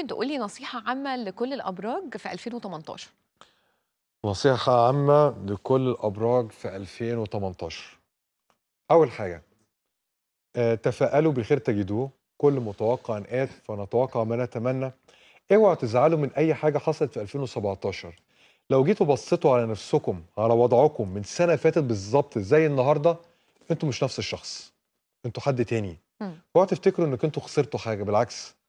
ممكن تقولي نصيحة عامة لكل الأبراج في 2018 نصيحة عامة لكل الأبراج في 2018 أول حاجة آه، تفائلوا بالخير تجدوه كل متوقع آت فنتوقع ما نتمنى اوعوا تزعلوا من أي حاجة حصلت في 2017 لو جيتوا بصيتوا على نفسكم على وضعكم من سنة فاتت بالظبط زي النهاردة انتوا مش نفس الشخص انتوا حد تاني اوعوا تفتكروا انك انتوا خسرتوا حاجة بالعكس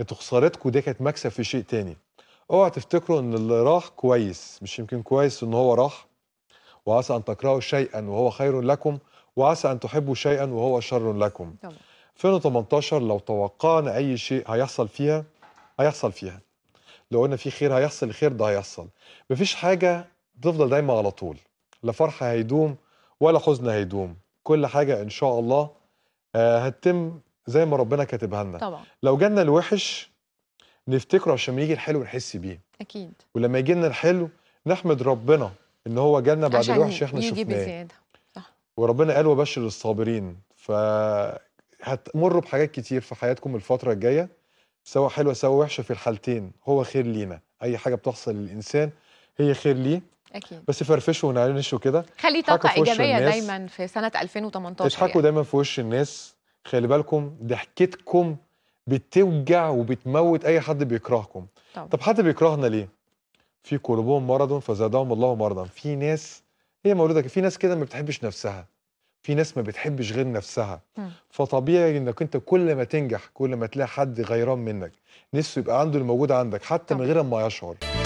انتوا خسارتكم دي كانت مكسب في شيء تاني اوعى تفتكروا ان اللي راح كويس مش يمكن كويس ان هو راح وعسى ان تكرهوا شيئا وهو خير لكم وعسى ان تحبوا شيئا وهو شر لكم طبعا. 2018 لو توقعنا اي شيء هيحصل فيها هيحصل فيها لو قلنا في خير هيحصل الخير ده هيحصل مفيش حاجه تفضل دايما على طول لا فرح هيدوم ولا حزن هيدوم كل حاجه ان شاء الله آه، هتتم زي ما ربنا كاتبها لنا طبعا لو جالنا الوحش نفتكره عشان يجي الحلو نحس بيه اكيد ولما يجي لنا الحلو نحمد ربنا ان هو جالنا بعد الوحش احنا شفناه يجي بزياده صح وربنا قال وبشر الصابرين ف هتمروا بحاجات كتير في حياتكم الفتره الجايه سواء حلوه سواء وحشه في الحالتين هو خير لينا اي حاجه بتحصل للانسان هي خير ليه اكيد بس فرفشوا ونعلنشوا كده خلي طاقه ايجابيه دايما في سنه 2018 اضحكوا يعني. دايما في وش الناس خلي بالكم ضحكتكم بتوجع وبتموت اي حد بيكرهكم طب, طب حد بيكرهنا ليه في قلوبهم مرض فزادهم الله مرضا في ناس هي مولوده في ناس كده ما بتحبش نفسها في ناس ما بتحبش غير نفسها م. فطبيعي انك انت كل ما تنجح كل ما تلاقي حد غيران منك نفسه يبقى عنده الموجود عندك حتى من غير ما يشعر